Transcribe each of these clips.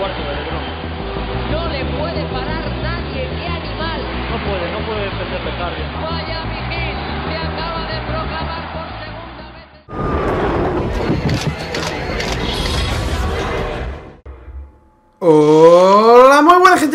No le puede parar nadie, qué animal. No puede, no puede a Harden. Vaya Miguel, se acaba de proclamar por segunda vez. Oh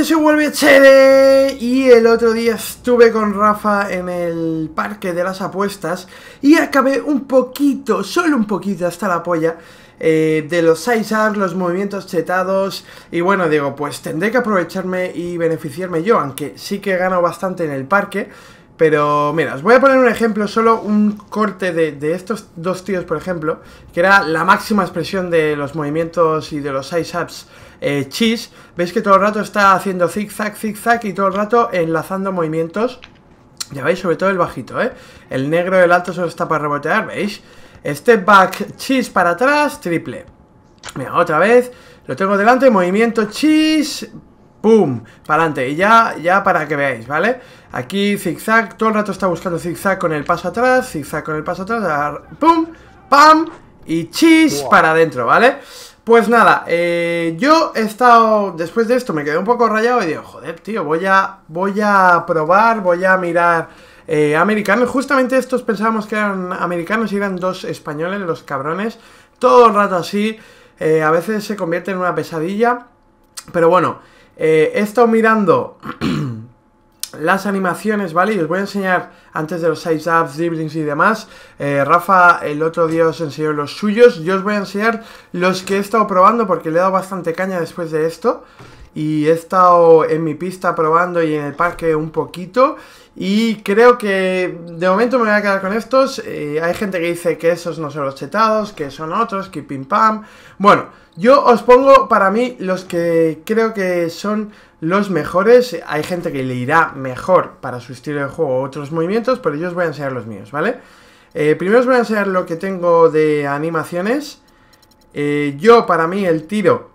se vuelve chede y el otro día estuve con Rafa en el parque de las apuestas y acabé un poquito, solo un poquito hasta la polla eh, de los ups, los movimientos chetados y bueno, digo, pues tendré que aprovecharme y beneficiarme yo, aunque sí que gano bastante en el parque. Pero mira, os voy a poner un ejemplo, solo un corte de, estos dos tíos, por ejemplo, que era la máxima expresión de los movimientos y de los size ups eh, cheese, veis que todo el rato está haciendo zigzag, zigzag y todo el rato enlazando movimientos. Ya veis, sobre todo el bajito, ¿eh? El negro del alto solo está para rebotear, ¿veis? Step back, Cheese para atrás, triple. Mira, otra vez, lo tengo delante, movimiento Cheese, ¡Pum! Para adelante. Y ya, ya para que veáis, ¿vale? Aquí zigzag, todo el rato está buscando zigzag con el paso atrás, zigzag con el paso atrás, ¡pum! ¡Pam! Y chis para adentro, ¿vale? Pues nada, eh, yo he estado, después de esto me quedé un poco rayado y digo, joder, tío, voy a, voy a probar, voy a mirar eh, americanos. Justamente estos pensábamos que eran americanos y eran dos españoles, los cabrones. Todo el rato así, eh, a veces se convierte en una pesadilla. Pero bueno, he estado mirando las animaciones, ¿vale? Y os voy a enseñar antes de los size ups, dribblings y demás. Eh, Rafa el otro día os enseñó los suyos. Yo os voy a enseñar los que he estado probando porque le he dado bastante caña después de esto. Y he estado en mi pista probando y en el parque un poquito. Y creo que de momento me voy a quedar con estos. Eh, hay gente que dice que esos no son los chetados, que son otros, que pim pam. Bueno, yo os pongo para mí los que creo que son los mejores. Hay gente que le irá mejor para su estilo de juego otros movimientos, pero yo os voy a enseñar los míos, ¿vale? Eh, primero os voy a enseñar lo que tengo de animaciones. Eh, yo, para mí, el tiro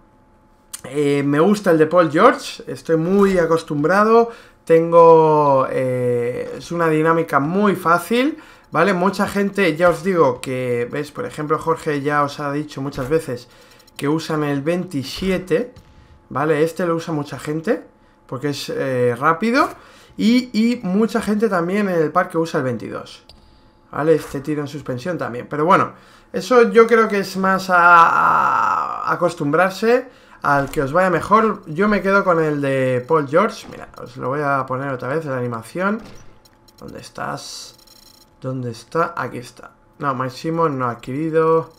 me gusta el de Paul George, estoy muy acostumbrado, tengo... Eh, es una dinámica muy fácil, ¿vale? Mucha gente, ya os digo que, ¿ves? Por ejemplo, Jorge ya os ha dicho muchas veces que usan el 27, ¿vale? Este lo usa mucha gente porque es eh, rápido y, mucha gente también en el parque usa el 22, ¿vale? Este tiro en suspensión también, pero bueno, eso yo creo que es más a acostumbrarse al que os vaya mejor, yo me quedo con el de Paul George. Mira, os lo voy a poner otra vez en la animación. ¿Dónde estás? ¿Dónde está? Aquí está. No, máximo no ha adquirido.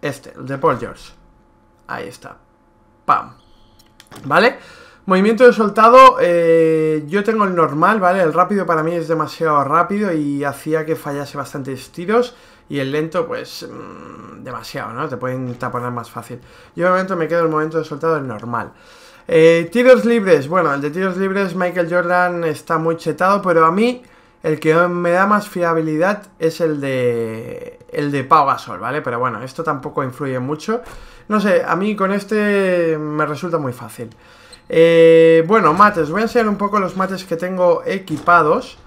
Este, el de Paul George. Ahí está. ¡Pam! ¿Vale? Movimiento de soltado, eh, yo tengo el normal, ¿vale? El rápido para mí es demasiado rápido y hacía que fallase bastantes tiros. Y el lento, pues, mm, demasiado, ¿no? Te pueden taponar más fácil. Yo de momento me quedo el momento de soltado el normal. Eh, tiros libres. Bueno, el de tiros libres Michael Jordan está muy chetado, pero a mí el que me da más fiabilidad es el de el de Pau Gasol, ¿vale? Pero bueno, esto tampoco influye mucho. No sé, a mí con este me resulta muy fácil. Eh, bueno, mates. Voy a enseñar un poco los mates que tengo equipados.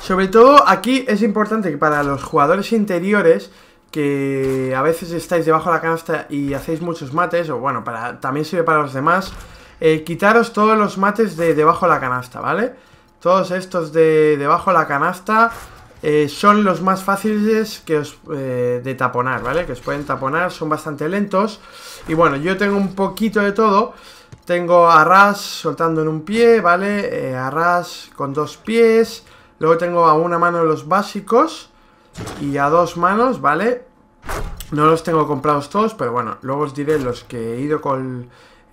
Sobre todo aquí es importante que para los jugadores interiores que a veces estáis debajo de la canasta y hacéis muchos mates, o bueno, para, también sirve para los demás, eh, quitaros todos los mates de debajo de la canasta, ¿vale? Todos estos de debajo de la canasta eh, son los más fáciles que os, eh, de taponar, ¿vale? Que os pueden taponar, son bastante lentos. Y bueno, yo tengo un poquito de todo. Tengo arras soltando en un pie, ¿vale? arras con dos pies. Luego tengo a una mano los básicos y a dos manos, ¿vale? No los tengo comprados todos, pero bueno, luego os diré los que he ido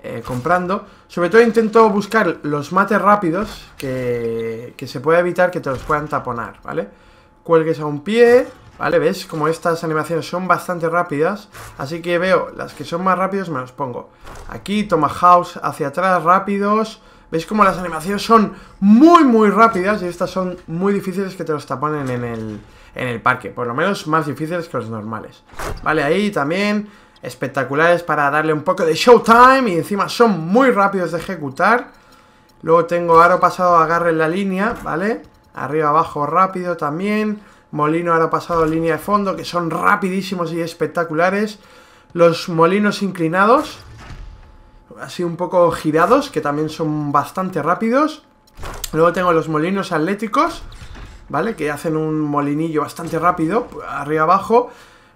eh, comprando. Sobre todo intento buscar los mates rápidos que, se puede evitar que te los puedan taponar, ¿vale? Cuelgues a un pie, ¿vale? ¿Ves? Como estas animaciones son bastante rápidas, así que veo las que son más rápidos me las pongo. Aquí, toma house hacia atrás, rápidos... Veis como las animaciones son muy, muy rápidas y estas son muy difíciles que te los taponen en el, en el parque. Por lo menos más difíciles que los normales. Vale, ahí también espectaculares para darle un poco de showtime y encima son muy rápidos de ejecutar. Luego tengo aro pasado, agarre en la línea, ¿vale? Arriba, abajo, rápido también. Molino, aro pasado, línea de fondo, que son rapidísimos y espectaculares. Los molinos inclinados, así un poco girados, que también son bastante rápidos. Luego tengo los molinos atléticos, ¿vale? Que hacen un molinillo bastante rápido, arriba abajo.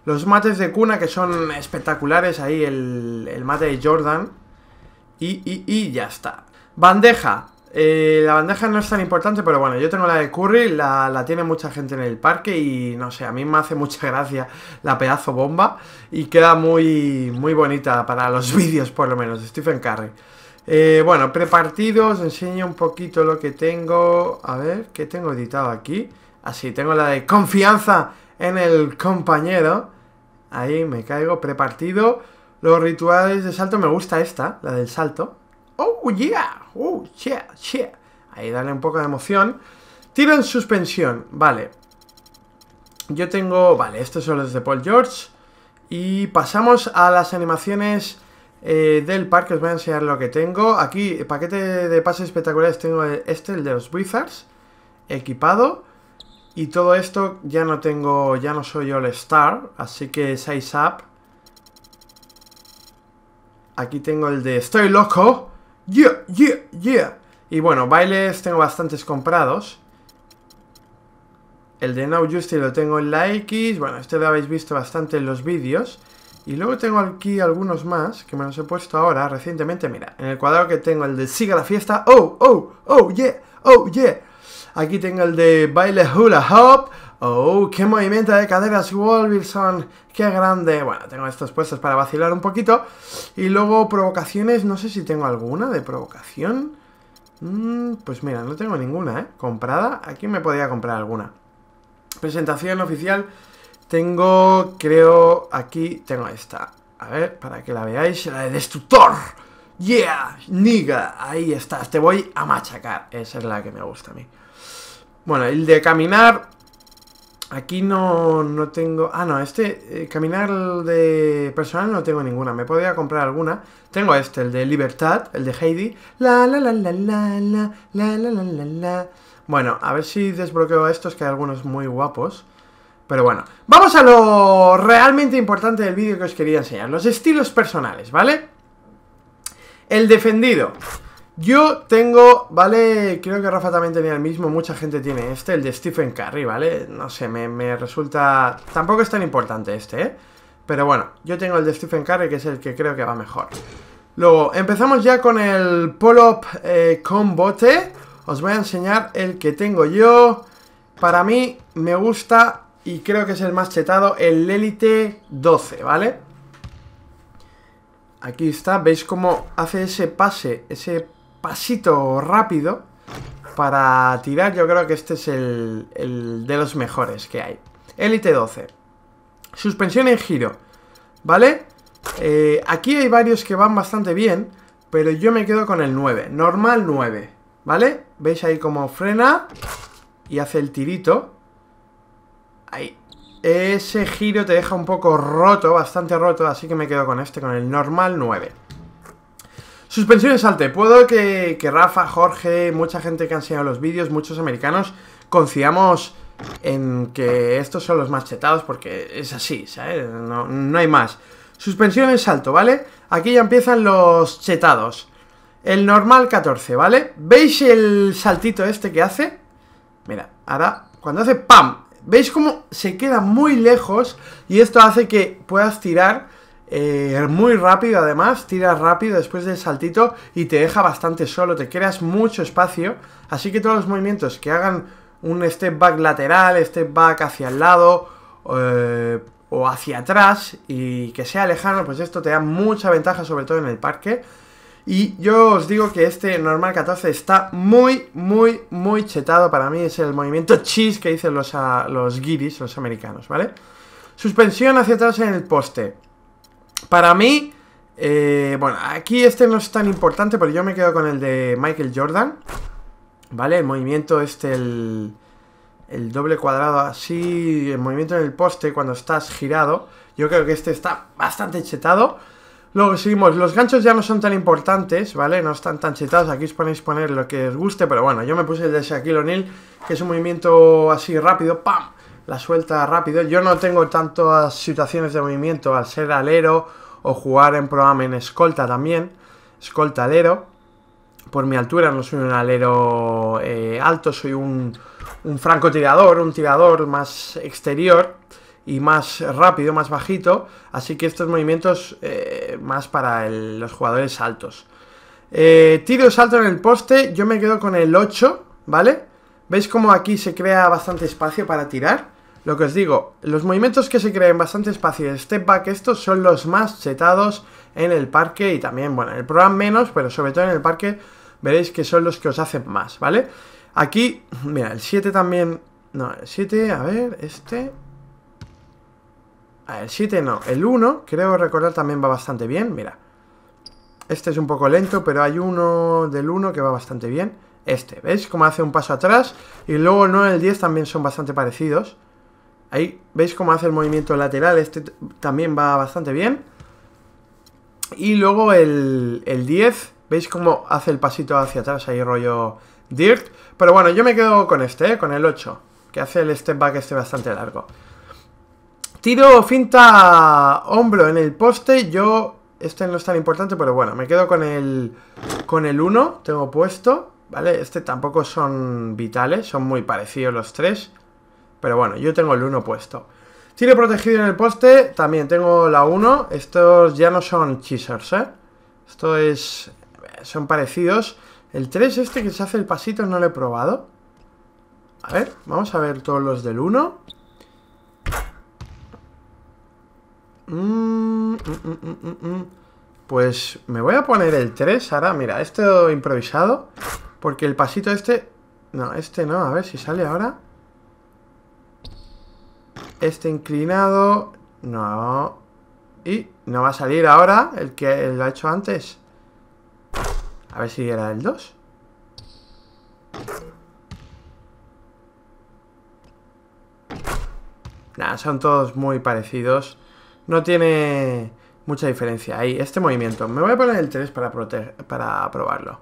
Los mates de cuna, que son espectaculares ahí, el, mate de Jordan. Y, y, y ya está. Bandeja, eh, la bandeja no es tan importante, pero bueno, yo tengo la de Curry, la, tiene mucha gente en el parque y no sé, a mí me hace mucha gracia la pedazo bomba y queda muy, muy bonita para los vídeos por lo menos, Stephen Curry. Eh, bueno, prepartido, os enseño un poquito lo que tengo, a ver, ¿qué tengo editado aquí? Así, ah, tengo la de confianza en el compañero, ahí me caigo, prepartido, los rituales de salto, me gusta esta, la del salto. ¡Oh, yeah! ¡Uh! ¡Yeah! ¡Yeah! Ahí dale un poco de emoción. Tiro en suspensión. Vale. Yo tengo... Vale, estos son los de Paul George. Y pasamos a las animaciones eh, del parque. Os voy a enseñar lo que tengo. Aquí, paquete de pases espectaculares. Tengo este, el de los Wizards. Equipado. Y todo esto ya no tengo... Ya no soy All Star. Así que size up. Aquí tengo el de Estoy loco. Yeah, yeah. Yeah. Y bueno, bailes tengo bastantes comprados. El de Now Justy lo tengo en la X. Bueno, este lo habéis visto bastante en los vídeos. Y luego tengo aquí algunos más que me los he puesto ahora, recientemente. Mira, en el cuadrado que tengo el de Siga la fiesta. Oh, oh, oh, yeah, oh, yeah. Aquí tengo el de Baile Hula Hop. ¡Oh, qué movimiento de caderas, wilson ¡Qué grande! Bueno, tengo estos puestos para vacilar un poquito. Y luego provocaciones, no sé si tengo alguna de provocación. Mm, pues mira, no tengo ninguna, ¿eh? Comprada, aquí me podría comprar alguna. Presentación oficial, tengo, creo, aquí tengo esta. A ver, para que la veáis, la de Destructor. ¡Yeah! ¡Niga! Ahí estás, te voy a machacar. Esa es la que me gusta a mí. Bueno, el de caminar, Aquí no, tengo... Ah, no, este eh, caminar de personal no tengo ninguna. Me podría comprar alguna. Tengo este, el de Libertad, el de Heidi. La, la, la, la, la, la, la, la, la, la, la. Bueno, a ver si desbloqueo estos, que hay algunos muy guapos. Pero bueno, vamos a lo realmente importante del vídeo que os quería enseñar. Los estilos personales, ¿vale? El defendido. Yo tengo, ¿vale? Creo que Rafa también tenía el mismo, mucha gente tiene este, el de Stephen Curry, ¿vale? No sé, me, resulta... Tampoco es tan importante este, ¿eh? Pero bueno, yo tengo el de Stephen Curry, que es el que creo que va mejor. Luego, empezamos ya con el pull-up eh, con bote. Os voy a enseñar el que tengo yo. Para mí me gusta y creo que es el más chetado, el Elite 12, ¿vale? Aquí está, ¿veis cómo hace ese pase, ese pasito rápido para tirar. Yo creo que este es el, de los mejores que hay. Elite 12. Suspensión en giro, ¿vale? Eh, aquí hay varios que van bastante bien, pero yo me quedo con el 9. Normal 9, ¿vale? ¿Veis ahí cómo frena? Y hace el tirito. Ahí. Ese giro te deja un poco roto, bastante roto, así que me quedo con este, con el normal 9. Suspensiones salte. Puedo que, que Rafa, Jorge, mucha gente que ha enseñado los vídeos, muchos americanos, confiamos en que estos son los más chetados porque es así, ¿sabes? No, no hay más. Suspensión en salto, ¿vale? Aquí ya empiezan los chetados. El normal 14, ¿vale? ¿Veis el saltito este que hace? Mira, ahora cuando hace ¡pam! ¿Veis cómo se queda muy lejos? Y esto hace que puedas tirar eh, muy rápido además, tira rápido después del saltito y te deja bastante solo, te creas mucho espacio, así que todos los movimientos que hagan un step back lateral, step back hacia el lado eh, o hacia atrás y que sea lejano, pues esto te da mucha ventaja sobre todo en el parque. Y yo os digo que este normal 14 está muy, muy, muy chetado para mí, es el movimiento cheese que dicen los, a, los guiris, los americanos, ¿vale? Suspensión hacia atrás en el poste. Para mí, eh, bueno, aquí este no es tan importante, pero yo me quedo con el de Michael Jordan. ¿Vale? El movimiento este, el, doble cuadrado así, el movimiento en el poste cuando estás girado. Yo creo que este está bastante chetado. Luego seguimos, los ganchos ya no son tan importantes, ¿vale? No están tan chetados, aquí os ponéis poner lo que os guste, pero bueno, yo me puse el de Shaquille O'Neal, que es un movimiento así rápido, ¡pam! la suelta rápido. Yo no tengo tantas situaciones de movimiento al ser alero o jugar en programa en escolta también. Escolta alero. Por mi altura no soy un alero eh, alto, soy un, francotirador, un tirador más exterior y más rápido, más bajito. Así que estos movimientos eh, más para los jugadores altos. Eh, tiro salto en el poste, yo me quedo con el 8, ¿vale? ¿Veis cómo aquí se crea bastante espacio para tirar? Lo que os digo, los movimientos que se creen bastante espacio y step back, estos son los más chetados en el parque y también, bueno, en el programa menos, pero sobre todo en el parque veréis que son los que os hacen más, ¿vale? Aquí, mira, el 7 también... No, el 7, a ver, este... Ah, el 7 no, el 1, creo recordar, también va bastante bien, mira. Este es un poco lento, pero hay uno del 1 que va bastante bien. Este, ¿veis? Como hace un paso atrás. Y luego el 9 y el 10 también son bastante parecidos. Ahí veis cómo hace el movimiento lateral. Este también va bastante bien. Y luego el, 10. Veis cómo hace el pasito hacia atrás. Ahí rollo Dirt. Pero bueno, yo me quedo con este, ¿eh? con el 8. Que hace el step back este bastante largo. Tiro finta hombro en el poste. Yo... Este no es tan importante, pero bueno, me quedo con el, con el 1. Tengo puesto. ¿Vale? Este tampoco son vitales. Son muy parecidos los tres. Pero bueno, yo tengo el 1 puesto. Tiene protegido en el poste, también tengo la 1. Estos ya no son cheesers, ¿eh? Esto es... son parecidos. El 3 este que se hace el pasito no lo he probado. A ver, vamos a ver todos los del 1. Mm, mm, mm, pues me voy a poner el 3 ahora. Mira, esto improvisado. Porque el pasito este... No, este no. A ver si sale ahora este inclinado. No. Y no va a salir ahora el que lo ha hecho antes. A ver si era el 2. Nada, son todos muy parecidos. No tiene mucha diferencia ahí. Este movimiento. Me voy a poner el 3 para, para probarlo.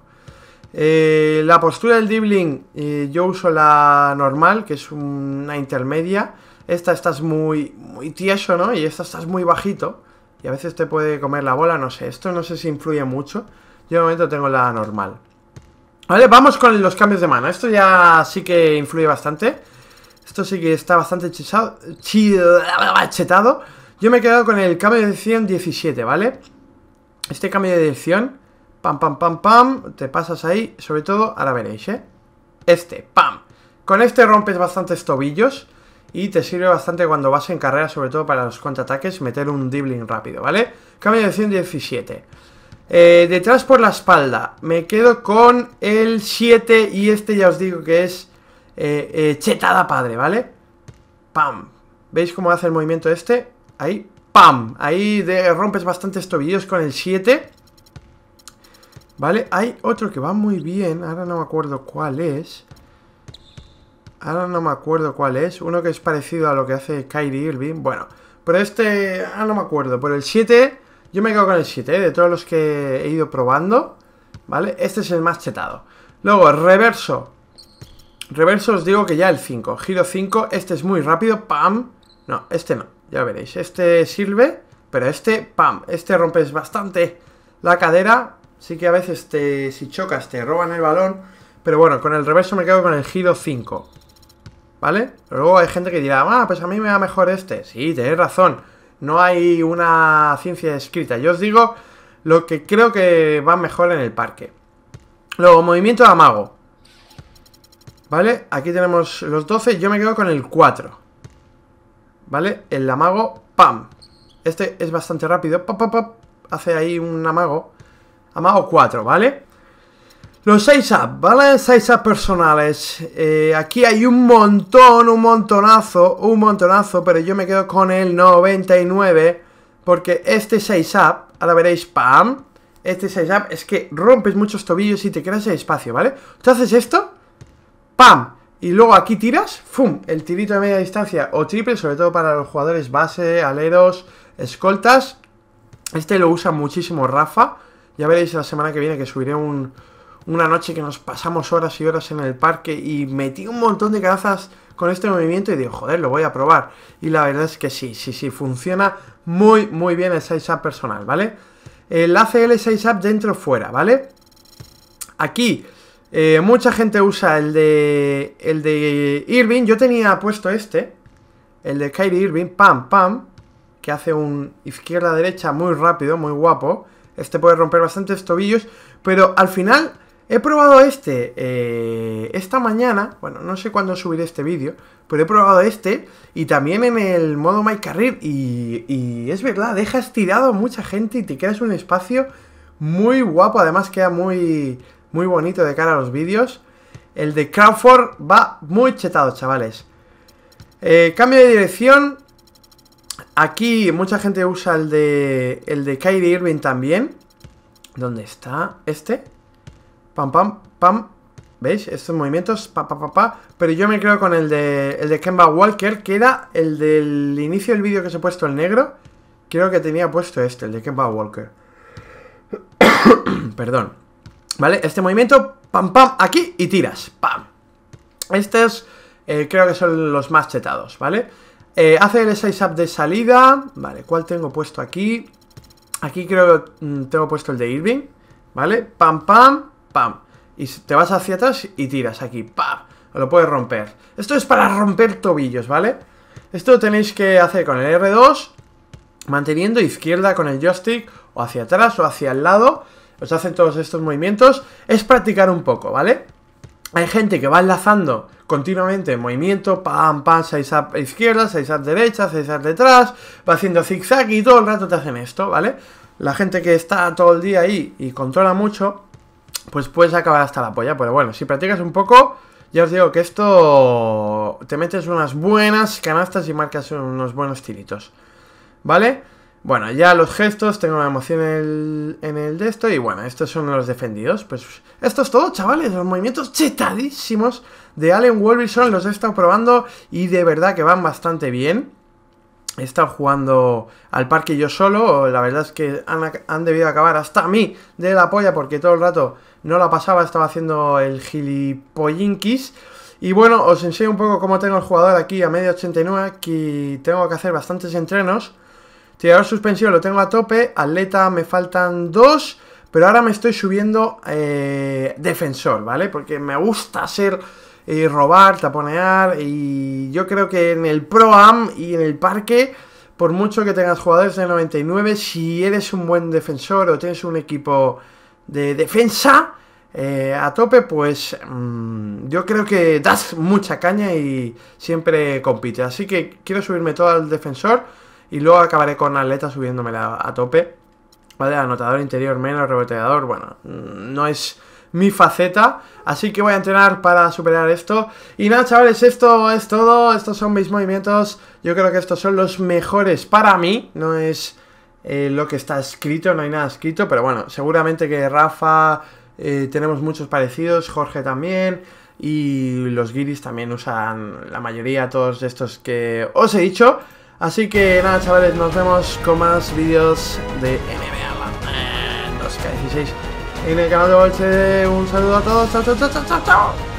Eh, la postura del Dibling... Eh, yo uso la normal, que es una intermedia esta estás muy, muy tieso, ¿no? Y esta estás muy bajito. Y a veces te puede comer la bola, no sé. Esto no sé si influye mucho. Yo de momento tengo la normal. Vale, vamos con los cambios de mano. Esto ya sí que influye bastante. Esto sí que está bastante chisado, chetado. Yo me he quedado con el cambio de dirección 17, ¿vale? Este cambio de dirección, pam, pam, pam, pam, te pasas ahí, sobre todo, ahora veréis, ¿eh? Este, pam. Con este rompes bastantes tobillos. Y te sirve bastante cuando vas en carrera, sobre todo para los contraataques, meter un Dibbling rápido, ¿vale? Cambio de 117. Eh, detrás por la espalda, me quedo con el 7 y este ya os digo que es eh, eh, chetada padre, ¿vale? ¡Pam! ¿Veis cómo hace el movimiento este? Ahí, ¡pam! Ahí rompes bastantes tobillos con el 7 ¿Vale? Hay otro que va muy bien, ahora no me acuerdo cuál es Ahora no me acuerdo cuál es. Uno que es parecido a lo que hace Kyrie Irving. Bueno, pero este... ah no me acuerdo. Por el 7... Yo me quedo con el 7, ¿eh? de todos los que he ido probando. ¿Vale? Este es el más chetado. Luego, reverso. Reverso os digo que ya el 5. Giro 5. Este es muy rápido. ¡Pam! No, este no. Ya veréis. Este sirve, pero este, ¡pam! Este rompes bastante la cadera. Sí que a veces te, si chocas te roban el balón. Pero bueno, con el reverso me quedo con el giro 5. ¿Vale? luego hay gente que dirá, ah, pues a mí me va mejor este. Sí, tenéis razón. No hay una ciencia escrita. Yo os digo lo que creo que va mejor en el parque. Luego, movimiento de amago. ¿Vale? Aquí tenemos los 12. Yo me quedo con el 4. ¿Vale? El amago, ¡pam! Este es bastante rápido. pop, Hace ahí un amago. Amago 4, ¿vale? Los 6 up ¿vale? 6 6-up personales. Eh, aquí hay un montón, un montonazo, un montonazo, pero yo me quedo con el 99, porque este 6 up ahora veréis, ¡pam! Este 6 up es que rompes muchos tobillos y te quedas en espacio, ¿vale? Entonces haces esto, ¡pam! Y luego aquí tiras, ¡fum! El tirito de media distancia o triple, sobre todo para los jugadores base, aleros, escoltas. Este lo usa muchísimo Rafa. Ya veréis la semana que viene que subiré un una noche que nos pasamos horas y horas en el parque y metí un montón de cazas con este movimiento y digo, joder, lo voy a probar. Y la verdad es que sí, sí, sí, funciona muy, muy bien el 6 up personal, ¿vale? El ACL size up dentro fuera, ¿vale? Aquí, eh, mucha gente usa el de, el de Irving, yo tenía puesto este, el de Kyrie Irving, pam, pam, que hace un izquierda-derecha muy rápido, muy guapo. Este puede romper bastantes tobillos, pero al final He probado este eh, esta mañana, bueno, no sé cuándo subiré este vídeo, pero he probado este y también en el modo My Career y, y es verdad, dejas tirado a mucha gente y te quedas un espacio muy guapo, además queda muy, muy bonito de cara a los vídeos. El de Crawford va muy chetado, chavales. Eh, cambio de dirección. Aquí mucha gente usa el de, el de Kyrie Irving también. ¿Dónde está? Este. Pam, pam, pam. ¿Veis? Estos movimientos, pa, pam, pam Pero yo me creo con el de, el de Kemba Walker, que era el del inicio del vídeo que se he puesto el negro. Creo que tenía puesto este, el de Kemba Walker. Perdón. ¿Vale? Este movimiento, pam, pam, aquí y tiras, pam. Estos eh, creo que son los más chetados, ¿vale? Eh, hace el 6 up de salida, ¿vale? ¿Cuál tengo puesto aquí? Aquí creo que mm, tengo puesto el de Irving, ¿vale? Pam, pam pam. Y te vas hacia atrás y tiras aquí, pam. Lo puedes romper. Esto es para romper tobillos, ¿vale? Esto lo tenéis que hacer con el R2, manteniendo izquierda con el joystick, o hacia atrás o hacia el lado. Os hacen todos estos movimientos. Es practicar un poco, ¿vale? Hay gente que va enlazando continuamente movimiento, pam, pam, 6 up izquierda, 6 up derecha, 6 up detrás, va haciendo zigzag y todo el rato te hacen esto, ¿vale? La gente que está todo el día ahí y controla mucho, pues puedes acabar hasta la polla. Pero bueno, si practicas un poco, ya os digo que esto te metes unas buenas canastas y marcas unos buenos tiritos. ¿Vale? Bueno, ya los gestos, tengo una emoción en el, de esto y bueno, estos son los defendidos. Pues esto es todo, chavales, los movimientos chetadísimos de Allen Wolverson los he estado probando y de verdad que van bastante bien he estado jugando al parque yo solo. La verdad es que han, debido acabar hasta a mí de la polla porque todo el rato no la pasaba, estaba haciendo el gilipollinquis. Y bueno, os enseño un poco cómo tengo el jugador aquí a medio 89. Aquí tengo que hacer bastantes entrenos. Tirador suspensivo lo tengo a tope. Atleta me faltan dos. Pero ahora me estoy subiendo eh, defensor, ¿vale? Porque me gusta ser y robar, taponear. Y yo creo que en el Pro Am y en el parque, por mucho que tengas jugadores de 99, si eres un buen defensor o tienes un equipo de defensa eh, a tope, pues mm, yo creo que das mucha caña y siempre compite. Así que quiero subirme todo al defensor y luego acabaré con atleta subiéndome a, a tope. Vale, anotador interior menos, reboteador, bueno, mm, no es mi faceta. Así que voy a entrenar para superar esto. Y nada, chavales, esto es todo. Estos son mis movimientos. Yo creo que estos son los mejores para mí. No es eh, lo que está escrito, no hay nada escrito. Pero bueno, seguramente que Rafa eh, tenemos muchos parecidos. Jorge también. Y los guiris también usan la mayoría, todos estos que os he dicho. Así que nada, chavales, nos vemos con más vídeos de NBA 2K16 en el canal de Valche, Un saludo a todos. Chao, chao, chao, chao, chao.